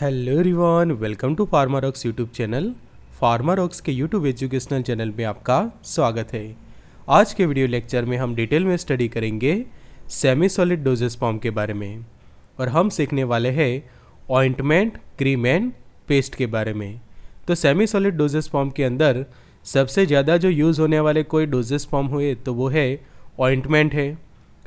Hello रिवान welcome to Pharmarox YouTube channel Pharmarox के YouTube educational channel में आपका स्वागत है आज के वीडियो लेक्चर में हम डिटेल में स्टडी करेंगे सेमी सॉलिड डोजेस फॉर्म के बारे में और हम सीखने वाले हैं ऑइंटमेंट क्रीम एंड पेस्ट के बारे में तो सेमी सॉलिड डोजेस फॉर्म के अंदर सबसे ज़्यादा जो यूज़ होने वाले कोई डोजेस फॉर्म हुए तो वो है ऑइंटमेंट है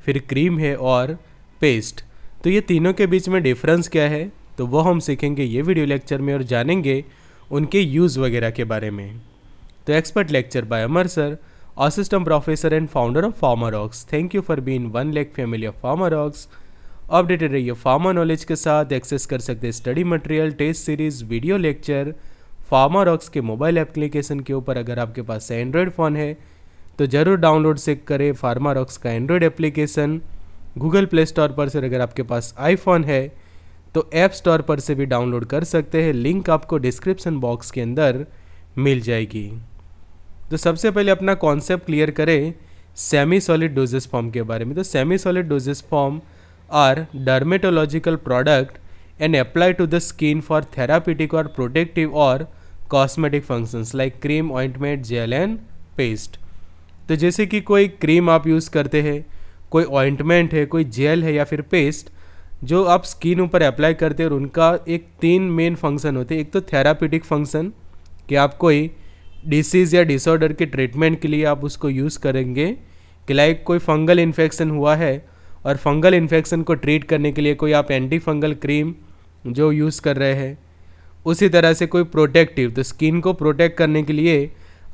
फिर क्रीम है और पेस्ट तो ये तीनों के बीच में डिफरेंस क्या है तो वो हम सीखेंगे ये वीडियो लेक्चर में और जानेंगे उनके यूज़ वगैरह के बारे में तो expert lecture by Amar sir and founder of Pharmarox thank you for for one lakh family of Pharmarox updated रहिए फार्मा नॉलेज के साथ एक्सेस कर सकते हैं study material test series video lecture Pharmarox के मोबाइल एप्लीकेशन के ऊपर अगर आपके पास एंड्रॉयड फ़ोन है तो ज़रूर डाउनलोड से करें फार्मा रॉक्स का Android application Google Play Store पर से अगर आपके पास आईफोन है तो ऐप स्टोर पर से भी डाउनलोड कर सकते हैं लिंक आपको डिस्क्रिप्सन बॉक्स के अंदर मिल जाएगी तो सबसे पहले अपना कॉन्सेप्ट क्लियर करें सेमी सॉलिड डोजेस फॉर्म के बारे में तो semi solid dosage form are dermatological product and apply to the skin for therapeutic और प्रोटेक्टिव और cosmetic functions like cream ointment gel and paste तो जैसे कि कोई क्रीम आप यूज़ करते हैं कोई ऑइंटमेंट है कोई जेल है या फिर पेस्ट जो आप स्किन ऊपर अप्लाई करते हैं और उनका एक तीन मेन फंक्शन होते हैं एक तो थेरापिटिक फंक्शन कि आप कोई डिसीज़ या डिसऑर्डर के ट्रीटमेंट के लिए आप उसको यूज़ करेंगे कि लाइक कोई फंगल इन्फेक्शन हुआ है और फंगल इन्फेक्शन को ट्रीट करने के लिए कोई आप एंटी फंगल क्रीम जो यूज़ कर रहे हैं उसी तरह से कोई प्रोटेक्टिव तो स्किन को प्रोटेक्ट करने के लिए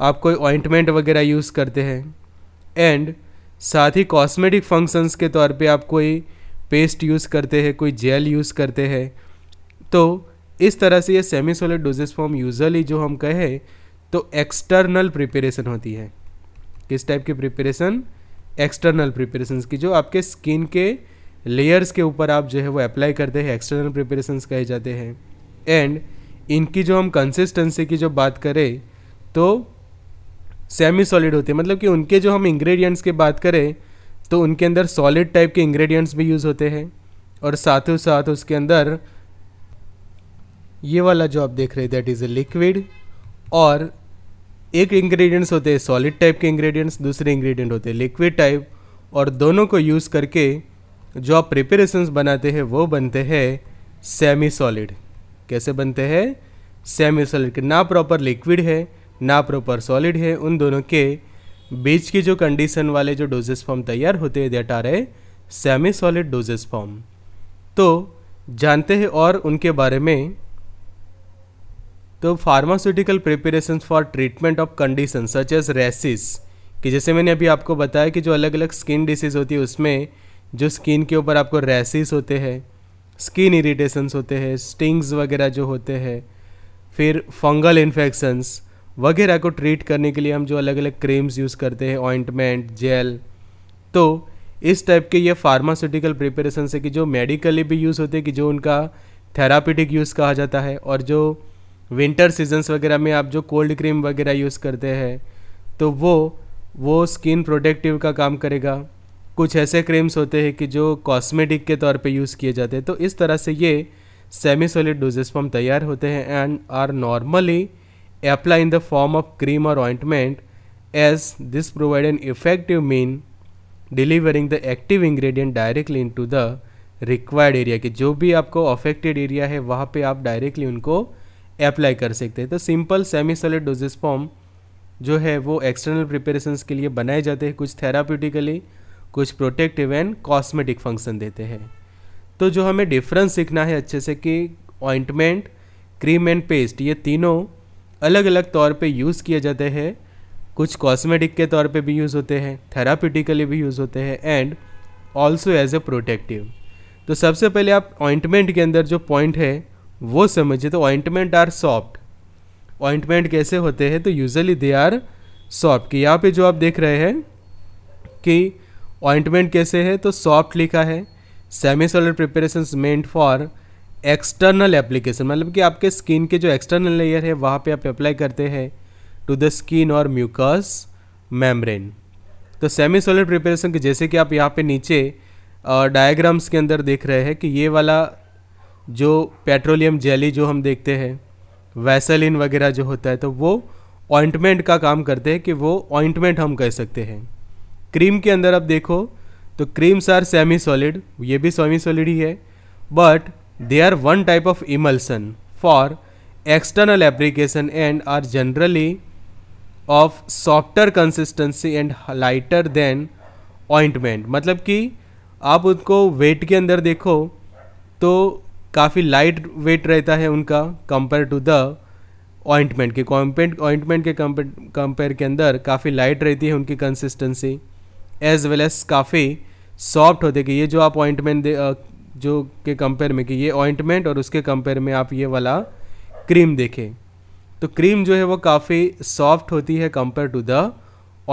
आप कोई ऑइंटमेंट वगैरह यूज़ करते हैं एंड साथ ही कॉस्मेटिक फंक्शंस के तौर पे आप कोई पेस्ट यूज़ करते हैं कोई जेल यूज़ करते हैं तो इस तरह से ये semi solid dosage form usually जो हम कहें तो एक्सटर्नल प्रिपरेशन होती है किस टाइप की प्रिपरेशन एक्सटर्नल प्रिपरेशंस की जो आपके स्किन के लेयर्स के ऊपर आप जो है वो अप्लाई करते हैं एक्सटर्नल प्रिपरेशंस कहे जाते हैं एंड इनकी जो हम कंसिस्टेंसी की जो बात करें तो सेमी सॉलिड होते हैं मतलब कि उनके जो हम इंग्रेडिएंट्स की बात करें तो उनके अंदर सॉलिड टाइप के इंग्रेडिएंट्स भी यूज़ होते हैं और साथ ही साथ उसके अंदर ये वाला जो आप देख रहे दैट इज़ ए लिक्विड और एक इंग्रेडिएंट्स होते हैं सॉलिड टाइप के इंग्रेडिएंट्स दूसरे इंग्रेडिएंट होते हैं लिक्विड टाइप और दोनों को यूज़ करके जो आप प्रिपरेशंस बनाते हैं वो बनते हैं सेमी सॉलिड कैसे बनते हैं सेमी सॉलिड ना प्रॉपर लिक्विड है ना प्रॉपर सॉलिड है उन दोनों के बीज की जो कंडीशन वाले जो डोजेस फॉर्म तैयार होते हैं that are a semi solid dosage form तो जानते हैं और उनके बारे में तो pharmaceutical preparation for treatment of condition such as rashes कि जैसे मैंने अभी आपको बताया कि जो अलग अलग स्किन डिसीज़ होती है उसमें जो स्किन के ऊपर आपको रेसिस होते हैं स्किन इरीटेशंस होते हैं स्टिंग्स वगैरह जो होते हैं फिर फंगल इन्फेक्शंस वगैरह को ट्रीट करने के लिए हम जो अलग अलग क्रीम्स यूज़ करते हैं ऑइंटमेंट जेल तो इस टाइप के ये फार्मास्यूटिकल प्रिपरेशन से कि जो मेडिकली भी यूज़ होते हैं कि जो उनका थेरापिटिक यूज़ कहा जाता है और जो विंटर सीजन्स वगैरह में आप जो कोल्ड क्रीम वगैरह यूज़ करते हैं तो वो वो स्किन प्रोटेक्टिव का काम करेगा कुछ ऐसे क्रीम्स होते हैं कि जो कॉस्मेटिक के तौर पे यूज़ किए जाते हैं तो इस तरह से ये सेमी सॉलिड डोजेस्पम तैयार होते हैं and are normally apply in the form of cream or ointment as this provide an effective mean delivering the active ingredient directly into the required area के जो भी आपको अफेक्टेड एरिया है वहाँ पे आप डायरेक्टली उनको अप्लाई कर सकते हैं तो simple semi solid dosage form जो है वो एक्सटर्नल प्रिपेरेशन के लिए बनाए जाते हैं कुछ थेराप्यूटिकली कुछ प्रोटेक्टिव एंड कॉस्मेटिक फंक्शन देते हैं तो जो हमें डिफरेंस सीखना है अच्छे से कि ऑइंटमेंट क्रीम एंड पेस्ट ये तीनों अलग अलग तौर पे यूज़ किए जाते हैं कुछ कॉस्मेटिक के तौर पे भी यूज़ होते हैं थेरापिटिकली भी यूज़ होते हैं and also as a protective तो सबसे पहले आप ऑइंटमेंट के अंदर जो पॉइंट है वो समझिए तो ऑइंटमेंट आर सॉफ्ट ऑइंटमेंट कैसे होते हैं तो यूजली दे आर सॉफ्ट कि यहाँ पे जो आप देख रहे हैं कि ऑइंटमेंट कैसे है तो सॉफ्ट लिखा है semi solid preparation meant for external application मतलब कि आपके स्किन के जो एक्सटर्नल लेयर है वहाँ पे आप अप्लाई करते हैं टू द स्किन और म्यूकस मेम्ब्रेन तो सेमी सोलर प्रिपरेशन के जैसे कि आप यहाँ पे नीचे डायग्राम्स के अंदर देख रहे हैं कि ये वाला जो पेट्रोलियम जेली जो हम देखते हैं वैसलिन वगैरह जो होता है तो वो ऑइंटमेंट का काम करते हैं कि वो ऑइंटमेंट हम कह सकते हैं क्रीम के अंदर आप देखो तो क्रीम्स आर सेमी सॉलिड ये भी सेमी सॉलिड ही है but They are one type of emulsion for external application and are generally of softer consistency and lighter than ointment. मतलब कि आप उनको वेट के अंदर देखो तो काफ़ी लाइट वेट रहता है उनका कंपेयर टू द ऑइंटमेंट के कॉम्पेंट ऑइंटमेंट के कंपेयर के अंदर काफ़ी लाइट रहती है उनकी कंसिस्टेंसी एज वेल एज काफ़ी सॉफ्ट होते कि ये जो आप ऑइंटमेंट जो के कंपेयर में कि ये ऑइंटमेंट और उसके कंपेयर में आप ये वाला क्रीम देखें तो क्रीम जो है वो काफ़ी सॉफ्ट होती है कंपेयर टू द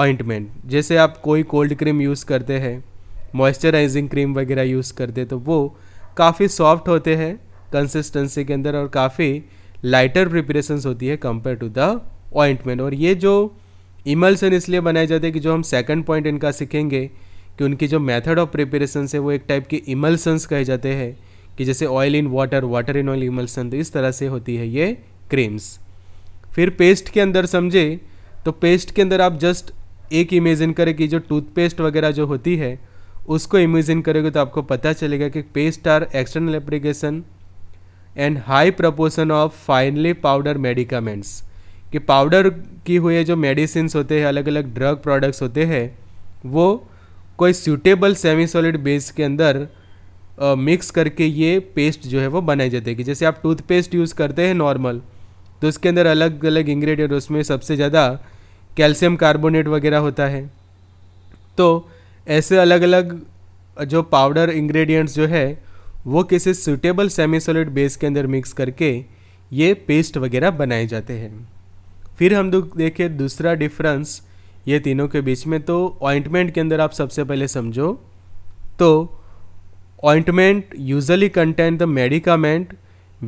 ऑइंटमेंट जैसे आप कोई कोल्ड क्रीम यूज़ करते हैं मॉइस्चराइजिंग क्रीम वगैरह यूज़ करते तो वो काफ़ी सॉफ्ट होते हैं कंसिस्टेंसी के अंदर और काफ़ी लाइटर प्रिपरेशन होती है कंपेयर टू द ऑइंटमेंट और ये जो इमल्सन इसलिए बनाए जाते हैं कि जो हम सेकंड पॉइंट इनका सीखेंगे कि उनकी जो मेथड ऑफ प्रिपरेशन है वो एक टाइप के इमल्सन्स कहे जाते हैं कि जैसे oil in water water in oil emulsion तो इस तरह से होती है ये क्रीम्स फिर पेस्ट के अंदर समझे तो पेस्ट के अंदर आप जस्ट एक इमेजिन करें कि जो टूथपेस्ट वगैरह जो होती है उसको इमेजिन करेंगे तो आपको पता चलेगा कि paste are external application and high proportion of finely powder medicaments कि पाउडर की हुए जो मेडिसिन होते हैं अलग अलग ड्रग प्रोडक्ट्स होते हैं वो कोई सूटेबल सेमी सॉलिड बेस के अंदर मिक्स करके ये पेस्ट जो है वो बनाई जाती है जैसे आप टूथपेस्ट यूज़ करते हैं नॉर्मल तो उसके अंदर अलग अलग इंग्रेडिएंट उसमें सबसे ज़्यादा कैल्शियम कार्बोनेट वगैरह होता है तो ऐसे अलग अलग जो पाउडर इंग्रेडिएंट्स जो है वो किसी सूटेबल सेमी सॉलिड बेस के अंदर मिक्स करके ये पेस्ट वगैरह बनाए जाते हैं फिर हम लोग देखें दूसरा डिफरेंस ये तीनों के बीच में तो ऑइंटमेंट के अंदर आप सबसे पहले समझो तो ointment usually contain the medicament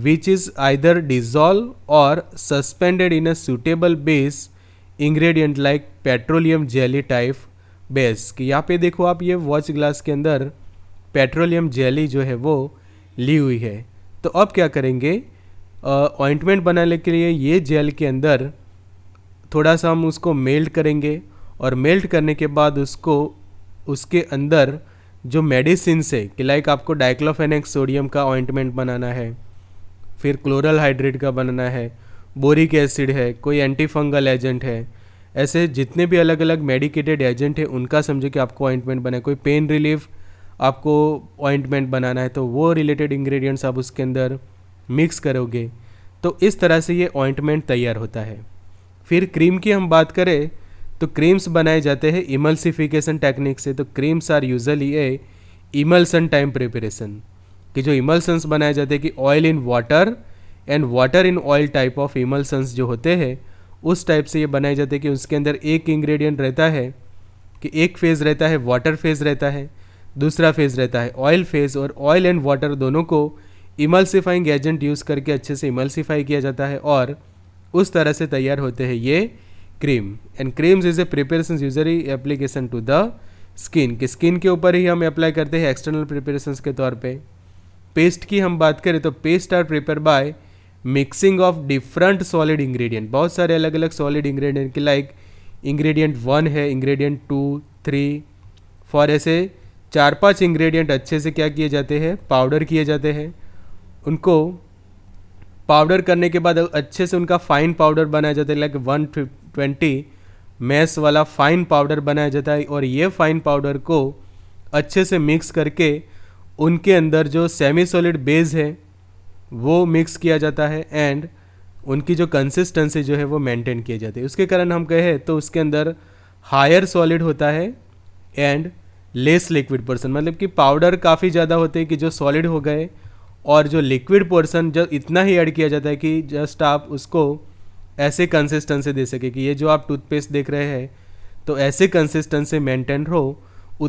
which is either dissolve or suspended in a suitable base ingredient like petroleum jelly type base कि यहाँ पे देखो आप ये वॉच ग्लास के अंदर पेट्रोलियम जेली जो है वो ली हुई है तो अब क्या करेंगे ऑइंटमेंट बनाने के लिए ये जेल के अंदर थोड़ा सा हम उसको मेल्ट करेंगे और मेल्ट करने के बाद उसको उसके अंदर जो मेडिसिन से कि लाइक आपको डाइक्लोफेनिक सोडियम का ऑइंटमेंट बनाना है फिर क्लोरल हाइड्रेट का बनाना है बोरिक एसिड है कोई एंटीफंगल एजेंट है ऐसे जितने भी अलग अलग मेडिकेटेड एजेंट है उनका समझो कि आपको ऑइंटमेंट बनाए कोई पेन रिलीफ आपको ऑइंटमेंट बनाना है तो वो रिलेटेड इंग्रेडिएंट्स आप उसके अंदर मिक्स करोगे तो इस तरह से ये ऑइंटमेंट तैयार होता है फिर क्रीम की हम बात करें तो क्रीम्स बनाए जाते हैं इमल्सिफिकेशन टेक्निक से तो creams are usually a emulsion type preparation कि जो इमल्सन्स बनाए जाते हैं कि oil in water and water in oil type of emulsions जो होते हैं उस टाइप से ये बनाए जाते हैं कि उसके अंदर एक इंग्रेडिएंट रहता है कि एक फेज़ रहता है वाटर फेज़ रहता है दूसरा फेज़ रहता है ऑयल फेज़ और ऑयल एंड वाटर दोनों को इमल्सिफाइंग एजेंट यूज़ करके अच्छे से इमल्सिफाई किया जाता है और उस तरह से तैयार होते हैं ये cream and creams is a preparation usually application to the skin कि स्किन के ऊपर ही हम अप्लाई करते हैं एक्सटर्नल प्रिपरेशंस के तौर पे पेस्ट की हम बात करें तो paste are prepare by mixing of different solid ingredient बहुत सारे अलग अलग सॉलिड इंग्रेडिएंट के लाइक इंग्रेडिएंट वन है इंग्रेडिएंट टू थ्री फॉर ऐसे चार पांच इंग्रेडिएंट अच्छे से क्या किए जाते हैं पाउडर किए जाते हैं उनको पाउडर करने के बाद अच्छे से उनका फाइन पाउडर बनाया जाता है लाइक वन ट्वेंटी मैस वाला फाइन पाउडर बनाया जाता है और ये फाइन पाउडर को अच्छे से मिक्स करके उनके अंदर जो सेमी सॉलिड बेस है वो मिक्स किया जाता है एंड उनकी जो कंसिस्टेंसी जो है वो मेंटेन किया जाती है उसके कारण हम कहें तो उसके अंदर हायर सॉलिड होता है एंड लेस लिक्विड पर्सन मतलब कि पाउडर काफ़ी ज़्यादा होते हैं कि जो सॉलिड हो गए और जो लिक्विड पोर्सन जब इतना ही ऐड किया जाता है कि जस्ट आप उसको ऐसे कंसिस्टेंसी दे सके कि ये जो आप टूथपेस्ट देख रहे हैं तो ऐसे कंसिस्टेंसी मेंटेन हो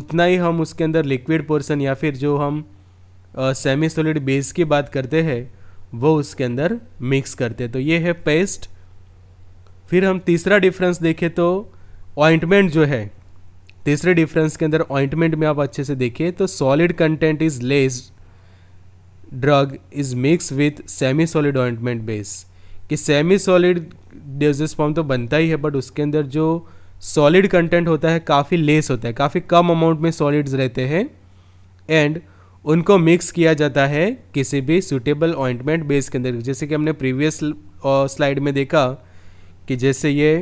उतना ही हम उसके अंदर लिक्विड पोर्सन या फिर जो हम सेमी सॉलिड बेस की बात करते हैं वो उसके अंदर मिक्स करते हैं तो ये है पेस्ट फिर हम तीसरा डिफरेंस देखें तो ऑइंटमेंट जो है तीसरे डिफरेंस के अंदर ऑइंटमेंट में आप अच्छे से देखिए तो solid content is less drug is mixed with semi solid ointment base कि सेमी सॉलिड डेजिस फॉर्म तो बनता ही है बट उसके अंदर जो सॉलिड कंटेंट होता है काफ़ी लेस होता है काफ़ी कम अमाउंट में सॉलिड्स रहते हैं एंड उनको मिक्स किया जाता है किसी भी सूटेबल ऑइंटमेंट बेस के अंदर जैसे कि हमने प्रीवियस स्लाइड में देखा कि जैसे ये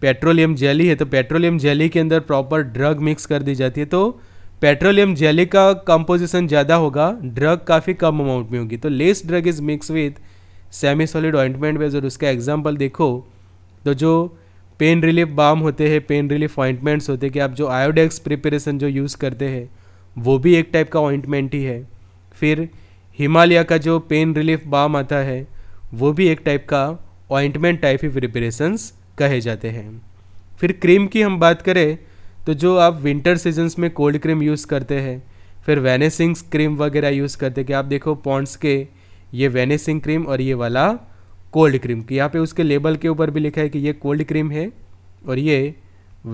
पेट्रोलियम जेली है तो पेट्रोलियम जेली के अंदर प्रॉपर ड्रग मिक्स कर दी जाती है तो पेट्रोलियम जेली का कंपोजिशन ज़्यादा होगा ड्रग काफ़ी कम अमाउंट में होगी तो less drug is mix with semi solid ointment base और उसका एग्जाम्पल देखो तो जो पेन रिलीफ बाम होते हैं पेन रिलीफ ऑइंटमेंट्स होते हैं कि आप जो आयोडेक्स प्रिपरेशन जो यूज़ करते हैं वो भी एक टाइप का ऑइंटमेंट ही है फिर हिमालय का जो पेन रिलीफ बाम आता है वो भी एक टाइप का ऑइंटमेंट टाइप ही प्रिपरेशंस कहे जाते हैं फिर क्रीम की हम बात करें तो जो आप विंटर सीजन्स में कोल्ड क्रीम यूज़ करते हैं फिर वेनेसिंग क्रीम वगैरह यूज़ करते हैं कि आप देखो पॉन्ड्स के ये वेनेसिंग क्रीम और ये वाला कोल्ड क्रीम कि यहाँ पे उसके लेबल के ऊपर भी लिखा है कि ये कोल्ड क्रीम है और ये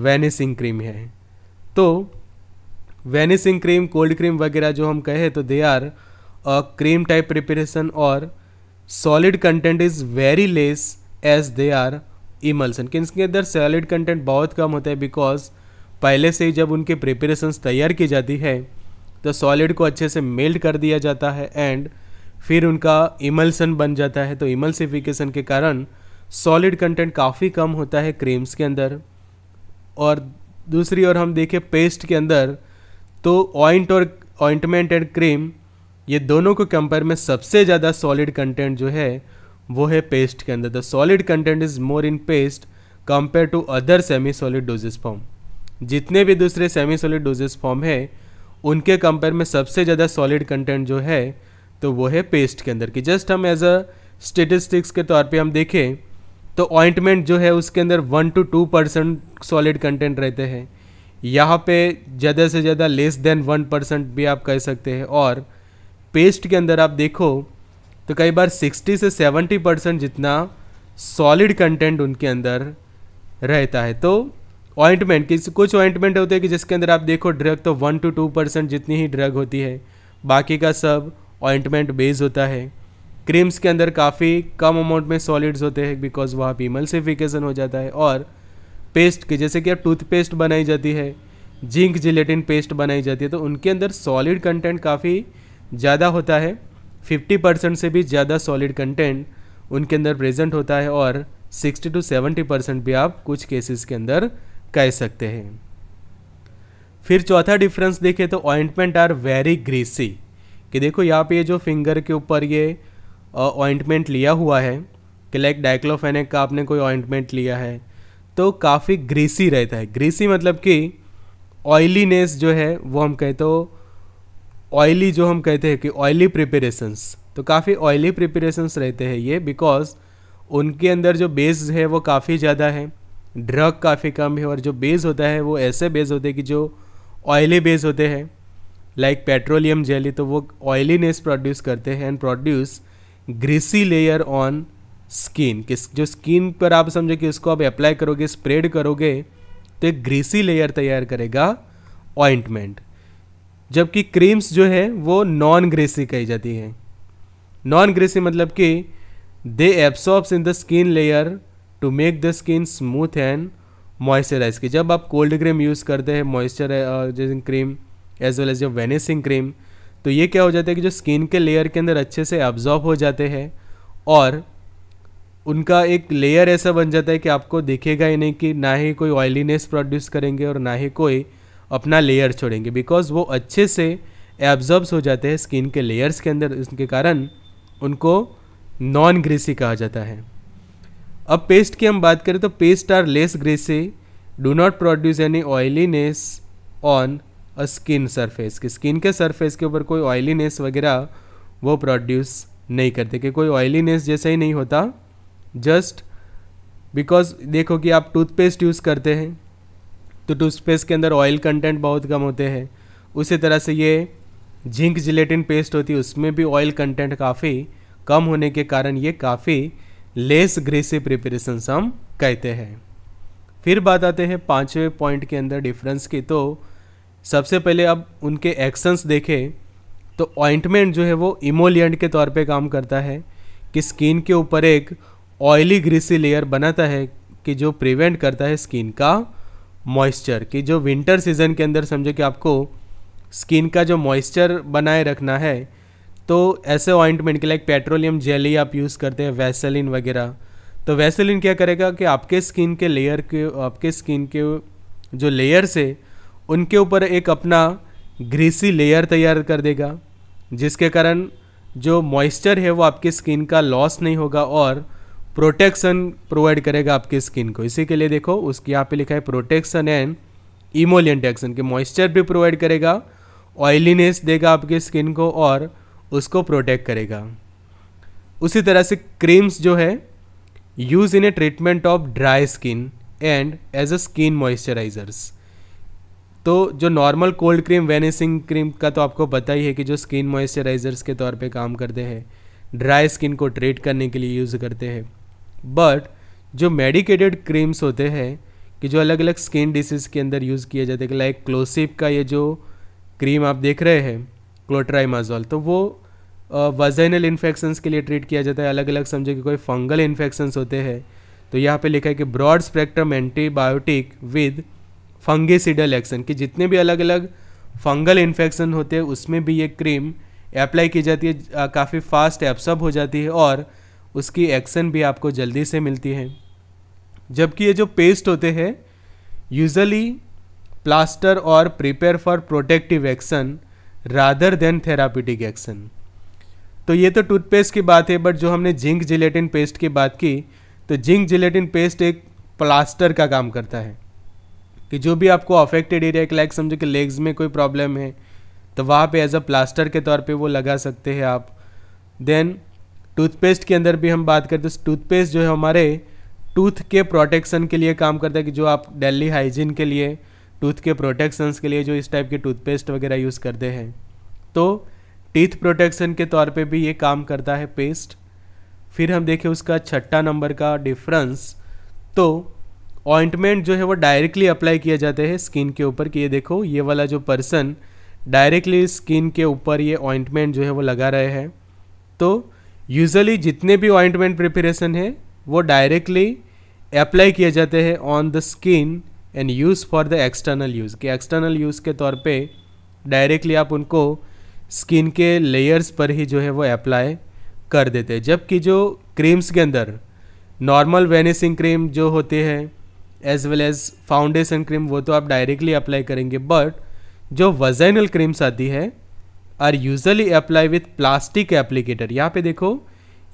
वैनिसिंग क्रीम है तो वेनेसिंग क्रीम कोल्ड क्रीम वगैरह जो हम कहे तो they are a cream type preparation और solid content is very less as they are emulsion kinds के अंदर सॉलिड कंटेंट बहुत कम होता है बिकॉज पहले से ही जब उनके प्रिपरेशंस तैयार की जाती है तो सॉलिड को अच्छे से मेल्ट कर दिया जाता है एंड फिर उनका इमल्सन बन जाता है तो इमल्सिफिकेशन के कारण सॉलिड कंटेंट काफ़ी कम होता है क्रीम्स के अंदर और दूसरी ओर हम देखें पेस्ट के अंदर तो ऑइंट और ऑइंटमेंट एंड क्रीम ये दोनों को कंपेयर में सबसे ज़्यादा सॉलिड कंटेंट जो है वो है पेस्ट के अंदर the solid content is more in paste compare to other semi solid dosage form जितने भी दूसरे सेमी सॉलिड डोजेस फॉर्म है उनके कंपेयर में सबसे ज़्यादा सॉलिड कंटेंट जो है तो वो है पेस्ट के अंदर कि जस्ट हम एज अ स्टेटिस्टिक्स के तौर पे हम देखें तो ऑइंटमेंट जो है उसके अंदर one two two percent solid content रहते हैं यहाँ पे ज़्यादा से ज़्यादा लेस देन वन परसेंट भी आप कह सकते हैं और पेस्ट के अंदर आप देखो तो कई बार सिक्सटी से सेवेंटी परसेंट जितना सॉलिड कंटेंट उनके अंदर रहता है तो ऑइंटमेंट किस कुछ ऑइंटमेंट होते हैं कि जिसके अंदर आप देखो ड्रग तो वन टू टू परसेंट जितनी ही ड्रग होती है बाकी का सब ऑइंटमेंट बेस होता है क्रीम्स के अंदर काफ़ी कम अमाउंट में सॉलिड्स होते हैं बिकॉज वहाँ पर इमल्सिफिकेशन हो जाता है और पेस्ट के जैसे कि अब टूथपेस्ट बनाई जाती है जिंक जिलेटिन पेस्ट बनाई जाती है तो उनके अंदर सॉलिड कंटेंट काफ़ी ज़्यादा होता है 50 परसेंट से भी ज़्यादा सॉलिड कंटेंट उनके अंदर प्रेजेंट होता है और 60 टू 70 परसेंट भी आप कुछ केसेस के अंदर कह सकते हैं फिर चौथा डिफरेंस देखें तो ऑइंटमेंट आर वेरी ग्रीसी कि देखो यहाँ पे ये जो फिंगर के ऊपर ये ऑइंटमेंट लिया हुआ है कि लाइक डाइक्लोफेनिक का आपने कोई ऑइंटमेंट लिया है तो काफ़ी ग्रीसी रहता है ग्रीसी मतलब कि ऑयलीनेस जो है वो हम कहते हो ऑयली जो हम कहते हैं कि ऑयली प्रिपरेशंस तो काफ़ी ऑयली प्रिपरेशंस रहते हैं ये बिकॉज उनके अंदर जो बेस है वो काफ़ी ज़्यादा है ड्रग काफ़ी कम है और जो बेस होता है वो ऐसे बेस होते हैं कि जो ऑयली बेस होते हैं लाइक पेट्रोलियम जेली तो वो ऑयलीनेस प्रोड्यूस करते हैं and produce greasy layer on skin किस जो स्किन पर आप समझो कि उसको आप अप्लाई करोगे स्प्रेड करोगे तो एक ग्रीसी लेयर तैयार करेगा ऑइंटमेंट जबकि क्रीम्स जो है वो नॉन ग्रेसी कही जाती है नॉन ग्रेसी मतलब कि they absorbs in the skin layer to make the skin smooth and moisturise की जब आप कोल्ड क्रीम यूज़ करते हैं moisturising cream as well as जो वेनेसिंग क्रीम तो ये क्या हो जाता है कि जो स्किन के लेयर के अंदर अच्छे से एब्जॉर्ब हो जाते हैं और उनका एक लेयर ऐसा बन जाता है कि आपको दिखेगा ही नहीं कि ना ही कोई ऑयलीनेस प्रोड्यूस करेंगे और ना ही कोई अपना लेयर छोड़ेंगे बिकॉज वो अच्छे से एब्जॉर्ब्स हो जाते हैं स्किन के लेयर्स के अंदर इसके कारण उनको नॉन ग्रीसी कहा जाता है अब पेस्ट की हम बात करें तो paste are less greasy do not produce any oiliness on a skin surface कि स्किन के सरफेस के ऊपर कोई ऑयलीनेस वगैरह वो प्रोड्यूस नहीं करते कि कोई ऑयलीनेस जैसा ही नहीं होता जस्ट बिकॉज देखो कि आप टूथपेस्ट यूज़ करते हैं तो टूथपेस्ट के अंदर ऑयल कंटेंट बहुत कम होते हैं उसी तरह से ये जिंक जिलेटिन पेस्ट होती है उसमें भी ऑयल कंटेंट काफ़ी कम होने के कारण ये काफ़ी लेस ग्रेसिव प्रिपरेशन हम कहते हैं फिर बात आते हैं पाँचवें पॉइंट के अंदर डिफरेंस की तो सबसे पहले अब उनके एक्शंस देखें तो ऑइंटमेंट जो है वो इमोलियंट के तौर पे काम करता है कि स्किन के ऊपर एक ऑयली ग्रीसी लेयर बनाता है कि जो प्रिवेंट करता है स्किन का मॉइस्चर कि जो विंटर सीजन के अंदर समझो कि आपको स्किन का जो मॉइस्चर बनाए रखना है तो ऐसे ऑइंटमेंट के लाइक पेट्रोलियम जेली आप यूज़ करते हैं वैसलिन वगैरह तो वैसलिन क्या करेगा कि आपके स्किन के लेयर के आपके स्किन के जो लेयर्स है उनके ऊपर एक अपना ग्रीसी लेयर तैयार कर देगा जिसके कारण जो मॉइस्चर है वो आपकी स्किन का लॉस नहीं होगा और प्रोटेक्शन प्रोवाइड करेगा आपकी स्किन को इसी के लिए देखो उसके यहाँ पे लिखा है प्रोटेक्शन एंड इमोलियन टेक्शन के मॉइस्चर भी प्रोवाइड करेगा ऑयलीनेस देगा आपकी स्किन को और उसको प्रोटेक्ट करेगा उसी तरह से क्रीम्स जो है use in a treatment of dry skin and as a skin moisturisers तो जो normal cold cream vanishing cream का तो आपको पता ही है कि जो स्किन मॉइस्चराइजर्स के तौर पे काम करते हैं ड्राई स्किन को ट्रीट करने के लिए यूज़ करते हैं बट जो मेडिकेटेड क्रीम्स होते हैं कि जो अलग अलग स्किन डिसीज़ के अंदर यूज़ किए जाते हैं लाइक क्लोसिप का ये जो क्रीम आप देख रहे हैं क्लोट्राइमाजोल तो वो वजाइनल इन्फेक्शंस के लिए ट्रीट किया जाता है अलग अलग समझे कि कोई फंगल इन्फेक्शंस होते हैं तो यहाँ पे लिखा है कि broad spectrum antibiotic with fungicidal action कि जितने भी अलग अलग फंगल इन्फेक्शन होते हैं उसमें भी ये क्रीम अप्लाई की जाती है काफ़ी फास्ट एब्सर्ब हो जाती है और उसकी एक्शन भी आपको जल्दी से मिलती है जबकि ये जो पेस्ट होते हैं usually plaster or prepare for protective action rather than therapeutic action तो ये तो टूथपेस्ट की बात है बट जो हमने जिंक जिलेटिन पेस्ट की बात की तो जिंक जिलेटिन पेस्ट एक प्लास्टर का काम करता है कि जो भी आपको अफेक्टेड एरिया एक लाइक समझो कि लेग्स में कोई प्रॉब्लम है तो वहाँ पे एज अ प्लास्टर के तौर पे वो लगा सकते हैं आप देन टूथपेस्ट के अंदर भी हम बात करते हैं टूथपेस्ट जो है हमारे टूथ के प्रोटेक्शन के लिए काम करता है कि जो आप डेली हाइजीन के लिए टूथ के प्रोटेक्शंस के लिए जो इस टाइप के टूथपेस्ट वगैरह यूज़ करते हैं तो टीथ प्रोटेक्शन के तौर पे भी ये काम करता है पेस्ट फिर हम देखें उसका छठा नंबर का डिफरेंस तो ऑइंटमेंट जो है वो डायरेक्टली अप्लाई किया जाते हैं स्किन के ऊपर कि ये देखो ये वाला जो पर्सन डायरेक्टली स्किन के ऊपर ये ऑइंटमेंट जो है वो लगा रहे हैं तो यूजली जितने भी ऑइंटमेंट प्रिपरेशन है वो डायरेक्टली अप्लाई किए जाते हैं on the skin and use for the external use कि एक्सटर्नल यूज़ के तौर पे डायरेक्टली आप उनको स्किन के लेयर्स पर ही जो है वो अप्लाई कर देते हैं जबकि जो क्रीम्स के अंदर नॉर्मल वेनिसिंग क्रीम जो होते हैं as well as foundation cream वो तो आप डायरेक्टली अप्लाई करेंगे बट जो वजाइनल क्रीम्स आती है are usually apply with plastic applicator यहाँ पे देखो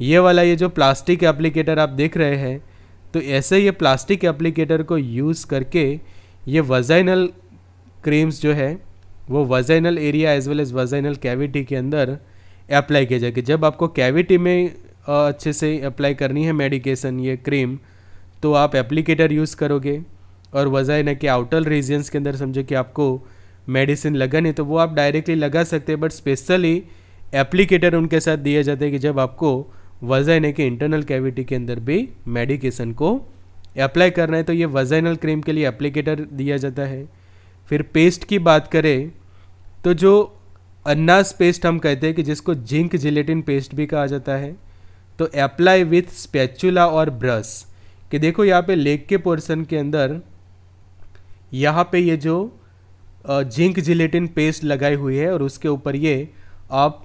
ये वाला ये जो प्लास्टिक एप्लीकेटर आप देख रहे हैं तो ऐसे ये प्लास्टिक एप्लीकेटर को यूज़ करके ये वजाइनल क्रीम्स जो है वो vaginal area as well as vaginal cavity के अंदर अप्लाई किया जाएगा जब आपको कैविटी में अच्छे से अप्लाई करनी है मेडिकेशन ये क्रीम तो आप एप्लीकेटर यूज़ करोगे और वजाइन के आउटर रीजन्स के अंदर समझो कि आपको मेडिसिन लगानी तो वो आप डायरेक्टली लगा सकते हैं बट स्पेशली एप्लीकेटर उनके साथ दिया जाता है कि जब आपको वजन है कि इंटरनल कैविटी के अंदर भी मेडिकेशन को अप्लाई करना है तो ये वजाइनल क्रीम के लिए एप्लीकेटर दिया जाता है फिर पेस्ट की बात करें तो जो अन्नास पेस्ट हम कहते हैं कि जिसको जिंक जिलेटिन पेस्ट भी कहा जाता है तो apply with spatula or brush कि देखो यहाँ पे लेग के पोर्शन के अंदर यहाँ पे ये जो जिंक जिलेटिन पेस्ट लगाई हुई है और उसके ऊपर ये आप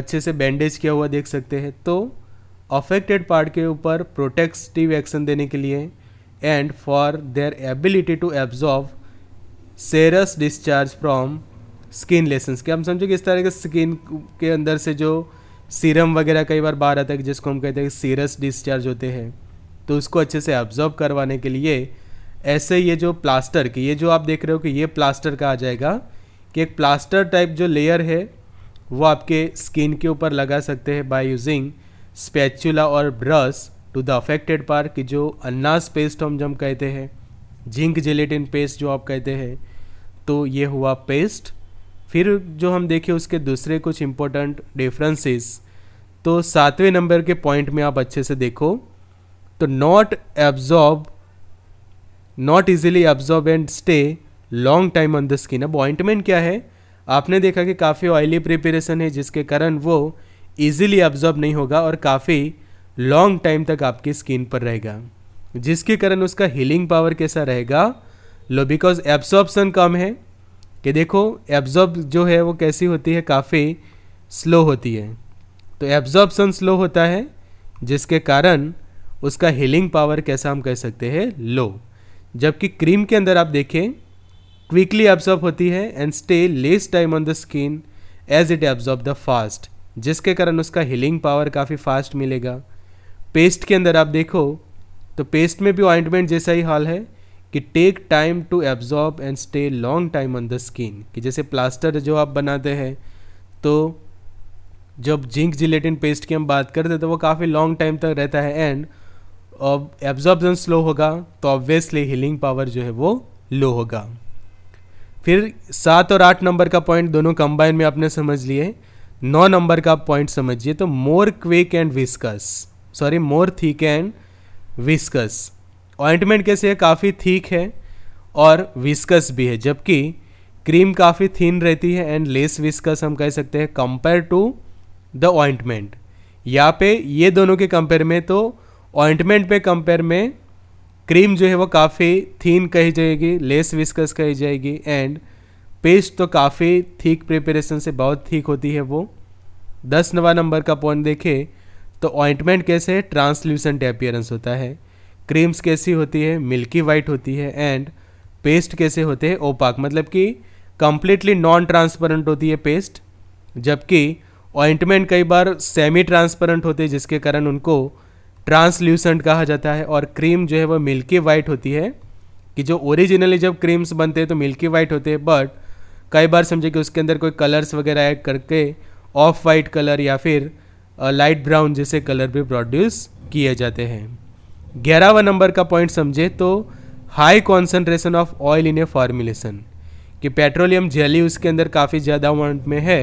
अच्छे से बैंडेज किया हुआ देख सकते हैं तो अफेक्टेड पार्ट के ऊपर प्रोटेक्टिव एक्शन देने के लिए and for their ability to absorb serous discharge from skin lesions के हम समझो कि इस तरह के स्किन के अंदर से जो सीरम वगैरह कई बार बाहर आता है जिसको हम कहते हैं सीरस डिस्चार्ज होते हैं तो उसको अच्छे से ऑब्जॉर्व करवाने के लिए ऐसे ये जो प्लास्टर की ये जो आप देख रहे हो कि ये प्लास्टर का आ जाएगा कि एक प्लास्टर टाइप जो लेयर है वो आपके स्किन के ऊपर लगा सकते हैं by using spatula or brush to the affected part कि जो अन्नास पेस्ट हम जब कहते हैं जिंक जेलेटिन पेस्ट जो आप कहते हैं तो ये हुआ पेस्ट फिर जो हम देखें उसके दूसरे कुछ इम्पोर्टेंट डिफरेंसेस तो सातवें नंबर के पॉइंट में आप अच्छे से देखो तो not absorb not easily absorb and stay long time on the skin अब ऑइंटमेंट क्या है आपने देखा कि काफ़ी ऑयली प्रिपरेशन है जिसके कारण वो ईजिली ऑब्जॉर्ब नहीं होगा और काफ़ी लॉन्ग टाइम तक आपकी स्किन पर रहेगा जिसके कारण उसका हीलिंग पावर कैसा रहेगा लो बिकॉज एब्जॉर्बसन कम है कि देखो एब्जॉर्ब जो है वो कैसी होती है काफ़ी स्लो होती है तो एब्जॉर्बसन स्लो होता है जिसके कारण उसका हीलिंग पावर कैसा हम कह सकते हैं लो जबकि क्रीम के अंदर आप देखें क्विकली एब्जॉर्ब होती है and stay less time on the skin as it absorb the fast जिसके कारण उसका हीलिंग पावर काफ़ी फास्ट मिलेगा पेस्ट के अंदर आप देखो तो पेस्ट में भी ऑइंटमेंट जैसा ही हाल है कि take time to absorb and stay long time on the skin कि जैसे प्लास्टर जो आप बनाते हैं तो जब जिंक जिलेटिन पेस्ट की हम बात करते हैं तो वो काफ़ी लॉन्ग टाइम तक रहता है एंड अब एब्जॉर्बन स्लो होगा तो ऑब्वियसली हीलिंग पावर जो है वो लो होगा फिर सात और आठ नंबर का पॉइंट दोनों कंबाइन में आपने समझ लिए नौ नंबर का पॉइंट समझिए तो more quick and viscous sorry more thick and viscous ointment कैसे है काफ़ी थीक है और विस्कस भी है जबकि क्रीम काफ़ी थीन रहती है एंड लेस विस्कस हम कह सकते हैं कंपेयर टू द ऑइंटमेंट यहाँ पे ये दोनों के कंपेयर में तो ऑइंटमेंट पे कंपेयर में क्रीम जो है वो काफ़ी थीन कही जाएगी लेस विस्कस कही जाएगी एंड पेस्ट तो काफ़ी ठीक प्रिपरेशन से बहुत ठीक होती है वो दस नवा नंबर का पॉइंट देखें तो ऑइंटमेंट कैसे है ट्रांसल्यूसेंट अपियरेंस होता है क्रीम्स कैसी होती है मिल्की वाइट होती है एंड पेस्ट कैसे होते हैं ओपाक मतलब कि कंप्लीटली नॉन ट्रांसपेरेंट होती है पेस्ट जबकि ऑइंटमेंट कई बार सेमी ट्रांसपेरेंट होते हैं जिसके कारण उनको ट्रांसल्यूसेंट कहा जाता है और क्रीम जो है वह मिल्की वाइट होती है कि जो ओरिजिनली जब क्रीम्स बनते हैं तो मिल्की वाइट होते हैं बट कई बार समझे कि उसके अंदर कोई कलर्स वगैरह ऐड करके ऑफ वाइट कलर या फिर लाइट ब्राउन जैसे कलर भी प्रोड्यूस किए जाते हैं ग्यारहवा नंबर का पॉइंट समझे तो high concentration of oil in a formulation कि पेट्रोलियम जेली उसके अंदर काफ़ी ज़्यादा अमाउंट में है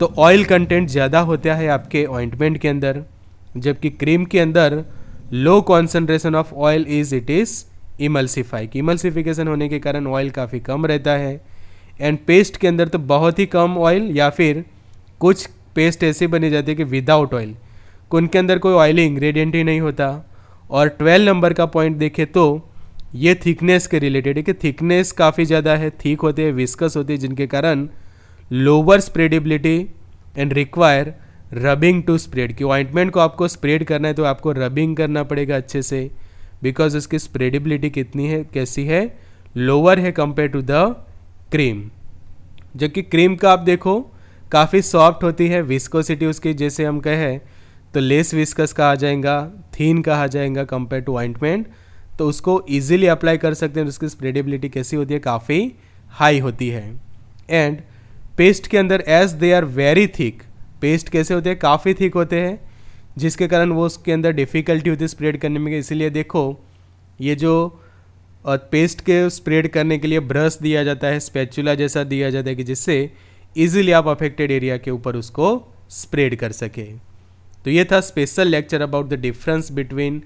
तो ऑयल कंटेंट ज़्यादा होता है आपके ऑइंटमेंट के अंदर जबकि क्रीम के अंदर low concentration of oil is it is emulsify कि इमल्सिफिकेशन होने के कारण ऑयल काफ़ी कम रहता है एंड पेस्ट के अंदर तो बहुत ही कम ऑयल या फिर कुछ पेस्ट ऐसे बने जाते हैं कि विदाउट ऑयल उनके अंदर कोई ऑयली इंग्रेडिएंट ही नहीं होता और ट्वेल्व नंबर का पॉइंट देखें तो ये थिकनेस के रिलेटेड है कि थिकनेस काफ़ी ज़्यादा है थीक होते हैं विस्कस होते हैं जिनके कारण lower spreadability and require rubbing to spread कि ऑइंटमेंट को आपको स्प्रेड करना है तो आपको रबिंग करना पड़ेगा अच्छे से बिकॉज उसकी स्प्रेडिबिलिटी कितनी है कैसी है लोअर है कंपेयर टू द क्रीम जबकि क्रीम का आप देखो काफ़ी सॉफ्ट होती है विस्कोसिटी उसकी जैसे हम कहें तो लेस विस्कस कहा जाएगा थीन कहा जाएगा कंपेयर टू ऑइंटमेंट तो उसको ईजिली अप्लाई कर सकते हैं तो उसकी स्प्रेडेबिलिटी कैसी होती है काफ़ी हाई होती है एंड पेस्ट के अंदर as they are very thick paste कैसे होते हैं काफ़ी थिक होते हैं जिसके कारण वो उसके अंदर डिफ़िकल्टी होती है स्प्रेड करने में इसीलिए देखो ये जो और पेस्ट के स्प्रेड करने के लिए ब्रश दिया जाता है स्पैचुला जैसा दिया जाता है कि जिससे ईजिली आप अफेक्टेड एरिया के ऊपर उसको स्प्रेड कर सके तो ये था special lecture about the difference between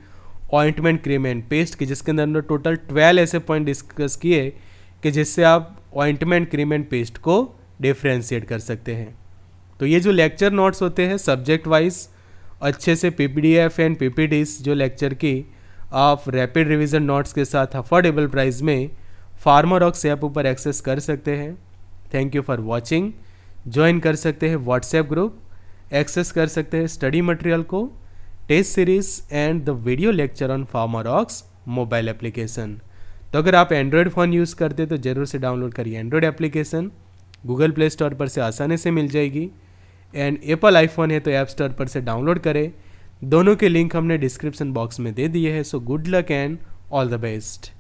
ointment cream and paste की जिसके अंदर हमने टोटल ट्वेल्व ऐसे पॉइंट डिस्कस किए कि जिससे आप ऑइंटमेंट क्रीम एंड पेस्ट को डिफ्रेंशिएट कर सकते हैं तो ये जो लेक्चर नोट्स होते हैं सब्जेक्ट वाइज अच्छे से P P D F and P P Ds जो लेक्चर की आप रैपिड रिवीजन नोट्स के साथ अफोर्डेबल प्राइस में फार्मारॉक्स ऐप ऊपर एक्सेस कर सकते हैं thank you for watching join कर सकते हैं व्हाट्सएप ग्रुप एक्सेस कर सकते हैं स्टडी मटेरियल को test series and the video lecture on Pharmarox mobile application तो अगर आप एंड्रॉयड फ़ोन यूज़ करते हैं तो ज़रूर से डाउनलोड करिए Android application Google Play Store पर से आसानी से मिल जाएगी एंड एप्पल आईफोन है तो ऐप स्टोर पर से डाउनलोड करें दोनों के लिंक हमने डिस्क्रिप्शन बॉक्स में दे दिए हैं so good luck and all the best